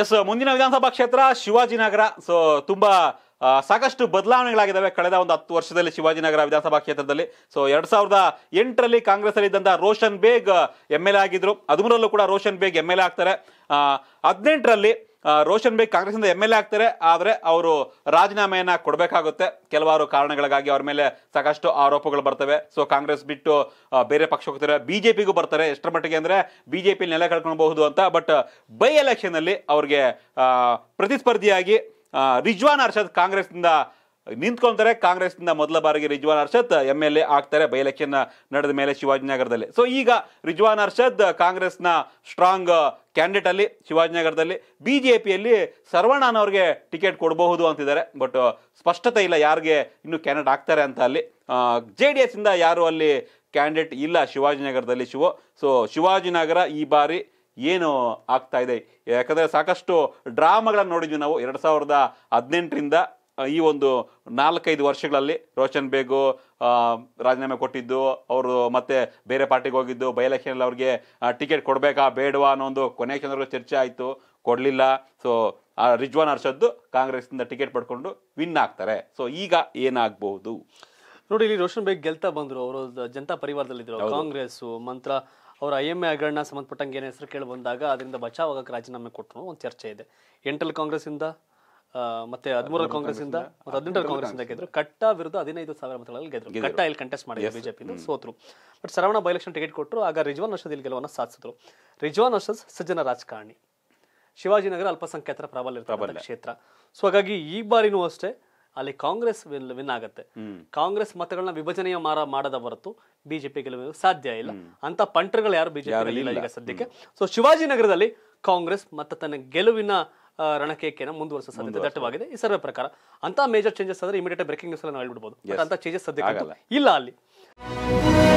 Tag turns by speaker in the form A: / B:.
A: S ಮುಂದಿನ ವಿಧಾನಸಭಾ ಕ್ಷೇತ್ರ ಶಿವಾಜಿನಗರ ಸೊ ತುಂಬಾ ಸಾಕಷ್ಟು ಬದಲಾವಣೆಗಳಾಗಿದ್ದಾವೆ ಕಳೆದ ಒಂದು ಹತ್ತು ವರ್ಷದಲ್ಲಿ ಶಿವಾಜಿನಗರ ವಿಧಾನಸಭಾ ಕ್ಷೇತ್ರದಲ್ಲಿ ಸೊ ಎರಡ್ ಸಾವಿರದ ಎಂಟರಲ್ಲಿ ಕಾಂಗ್ರೆಸ್ ಅಲ್ಲಿ ಇದ್ದಂತ Roshan Baig M L A ಆಗಿದ್ರು ಹದಿಮೂರರಲ್ಲೂ ಕೂಡ Roshan Baig M L A ಆಗ್ತಾರೆ ಹದಿನೆಂಟರಲ್ಲಿ ರೋಷನ್ ಬೇಗ್ ಕಾಂಗ್ರೆಸ್ ಇಂದ ಎಮ್ ಎಲ್ ಎ ಆಗ್ತಾರೆ ಆದರೆ ಅವರು ರಾಜೀನಾಮೆಯನ್ನು ಕೊಡಬೇಕಾಗುತ್ತೆ ಕೆಲವಾರು ಕಾರಣಗಳಿಗಾಗಿ ಅವ್ರ ಮೇಲೆ ಸಾಕಷ್ಟು ಆರೋಪಗಳು ಬರ್ತವೆ ಸೊ ಕಾಂಗ್ರೆಸ್ ಬಿಟ್ಟು ಬೇರೆ ಪಕ್ಷ ಹೋಗ್ತಾರೆ ಬಿಜೆಪಿಗೂ ಬರ್ತಾರೆ ಎಷ್ಟರ ಮಟ್ಟಿಗೆ ಅಂದರೆ ಬಿಜೆಪಿ ನೆಲೆ ಕಳ್ಕೊಳ್ಬಹುದು ಅಂತ ಬಟ್ ಬೈ ಎಲೆಕ್ಷನ್ ಅಲ್ಲಿ ಅವ್ರಿಗೆ ಪ್ರತಿಸ್ಪರ್ಧಿಯಾಗಿ ರಿಜ್ವಾನ್ ಅರ್ಷದ್ ಕಾಂಗ್ರೆಸ್ನಿಂದ ನಿಂತ್ಕೊಳ್ತಾರೆ ಕಾಂಗ್ರೆಸ್ನಿಂದ ಮೊದಲ ಬಾರಿಗೆ Rizwan Arshad M L A ಆಗ್ತಾರೆ ಬೈ ಎಲೆಕ್ಷನ್ ನಡೆದ ಮೇಲೆ ಶಿವಾಜಿನಗರದಲ್ಲಿ ಸೊ ಈಗ ರಿಜ್ವಾನ್ ಅರ್ಷದ್ ಕಾಂಗ್ರೆಸ್ನ ಸ್ಟ್ರಾಂಗ್ ಕ್ಯಾಂಡಿಡೇಟ್ ಅಲ್ಲಿ ಶಿವಾಜಿನಗರದಲ್ಲಿ ಬಿ ಜೆ ಪಿಯಲ್ಲಿ ಅವ್ರಿಗೆ ಟಿಕೆಟ್ ಕೊಡಬಹುದು ಅಂತಿದ್ದಾರೆ ಬಟ್ ಸ್ಪಷ್ಟತೆ ಇಲ್ಲ ಯಾರಿಗೆ ಇನ್ನು ಕ್ಯಾಂಡಿಡೇಟ್ ಆಗ್ತಾರೆ ಅಂತ ಅಲ್ಲಿ ಜೆ ಡಿ ಎಸ್ ಇಂದ ಯಾರು ಅಲ್ಲಿ ಕ್ಯಾಂಡಿಡೇಟ್ ಇಲ್ಲ ಶಿವಾಜಿನಗರದಲ್ಲಿ ಶಿವ ಸೊ ಶಿವಾಜಿನಗರ ಈ ಬಾರಿ ಏನು ಆಗ್ತಾ ಇದೆ ಯಾಕಂದರೆ ಸಾಕಷ್ಟು ಡ್ರಾಮಾಗಳನ್ನು ನೋಡಿದ್ವಿ ನಾವು ಎರಡು ಸಾವಿರದ ಹದಿನೆಂಟರಿಂದ ಈ ಒಂದು ನಾಲ್ಕೈದು ವರ್ಷಗಳಲ್ಲಿ ರೋಷನ್ ಬೇಗು ರಾಜೀನಾಮೆ ಕೊಟ್ಟಿದ್ದು ಅವರು ಮತ್ತೆ ಬೇರೆ ಪಾರ್ಟಿಗೆ ಹೋಗಿದ್ದು ಬೈ ಎಲೆಕ್ಷನಲ್ಲಿ ಅವ್ರಿಗೆ ಟಿಕೆಟ್ ಕೊಡಬೇಕಾ ಬೇಡವಾ ಅನ್ನೋ ಒಂದು ಕೊನೆಯ ಚಂದ್ರಗಳು ಚರ್ಚೆ ಆಯಿತು ಕೊಡಲಿಲ್ಲ ಸೊ ರಿಜ್ವಾನ್ ರಿಜ್ವಾನ್ ಕಾಂಗ್ರೆಸ್ ಕಾಂಗ್ರೆಸ್ನಿಂದ ಟಿಕೆಟ್ ಪಡ್ಕೊಂಡು ವಿನ್ ಆಗ್ತಾರೆ ಸೊ ಈಗ ಏನಾಗಬಹುದು
B: ನೋಡಿ ಇಲ್ಲಿ ರೋಷನ್ ಬೇಗ್ ಗೆಲ್ತಾ ಬಂದರು ಅವರು ಜನತಾ ಪರಿವಾರದಲ್ಲಿದ್ದರು ಕಾಂಗ್ರೆಸ್ಸು ಮಂತ್ರ ಅವರ ಐ ಎಮ್ ಎ ಹಗರಣ ಸಂಬಂಧಪಟ್ಟಂಗೆ ಏನು ಹೆಸರು ಕೇಳಿ ಬಂದಾಗ ಅದರಿಂದ ಬಚಾವಾಗಕ್ಕೆ ರಾಜೀನಾಮೆ ಕೊಟ್ಟರು ಒಂದು ಚರ್ಚೆ ಇದೆ ಎಂಟಲ್ ಕಾಂಗ್ರೆಸ್ಸಿಂದ ಮತ್ತೆ ಹದಿಮೂರರ ಕಾಂಗ್ರೆಸ್ ಇಂದ ಮತ್ತೆ ಹದಿನೆಂಟರ ಕಾಂಗ್ರೆಸ್ ಇಂದ ಗೆದ್ರು ಕಟ್ಟ ವಿರುದ್ಧ ಹದಿನೈದು ಸಾವಿರ ಮತಗಳಲ್ಲಿ ಗೆದ್ರು ಕಟ್ಟ ಇಲ್ಲಿ ಕಂಟೆಸ್ಟ್ ಮಾಡಿದ್ರು ಬಿಜೆಪಿ ಸೋತರು but Saravana by election ticket ಕೊಟ್ಟರು ಆಗ ರಿಜ್ವಾನ್ ಅರ್ಷದ್ ಇಲ್ಲಿ ಗೆಲುವನ್ನು ಸಾಧಿಸಿದ್ರು ರಿಜ್ವಾನ್ ಅರ್ಷದ್ ಸಜ್ಜನ ರಾಜಕಾರಣಿ ಶಿವಾಜಿನಗರ ಅಲ್ಪಸಂಖ್ಯಾತರ ಪ್ರಾಬಲ್ಯ ಇರ್ತಕ್ಕಂಥ ಕ್ಷೇತ್ರ ಸೊ ಹಾಗಾಗಿ ಈ ಬಾರಿನೂ ಅಷ್ಟೇ ಅಲ್ಲಿ ಕಾಂಗ್ರೆಸ್ ವಿನ್ ಆಗುತ್ತೆ ಕಾಂಗ್ರೆಸ್ ಮತಗಳನ್ನ ವಿಭಜನೆಯ ಮಾರ ಮಾಡದ ಹೊರತು ಬಿಜೆಪಿ ಗೆಲುವು ಸಾಧ್ಯ ಇಲ್ಲ ಅಂತ ಪಂಟ್ರಗಳು ಯಾರು ಬಿಜೆಪಿ ಈಗ ಸದ್ಯಕ್ಕೆ ಸೊ ಶಿವಾಜಿನಗರದಲ್ಲಿ ಕಾಂಗ್ರೆಸ್ ಮತ್ತೆ ತನ್ನ ಗೆಲುವಿನ ರಣಕೇಕೆನ ಮುಂದುವರಿಸುವ ಸಾಧ್ಯತೆ ದಟ್ಟವಾಗಿದೆ ಈ ಸರ್ವೆ ಪ್ರಕಾರ ಅಂತ ಮೇಜರ್ ಚೇಂಜಸ್ ಅಂದ್ರೆ ಇಮಿಡಿಯೇಟ್ ಬ್ರೇಕಿಂಗ್ ನ್ಯೂಸ್ ಅಲ್ಲಿ ನಾವು ಹೇಳ್ಬಿಡ್ಬೋದು ಅಂತ ಚೇಂಜಸ್ ಸದ್ಯಕ್ಕೆ ಇಲ್ಲ ಅಲ್ಲಿ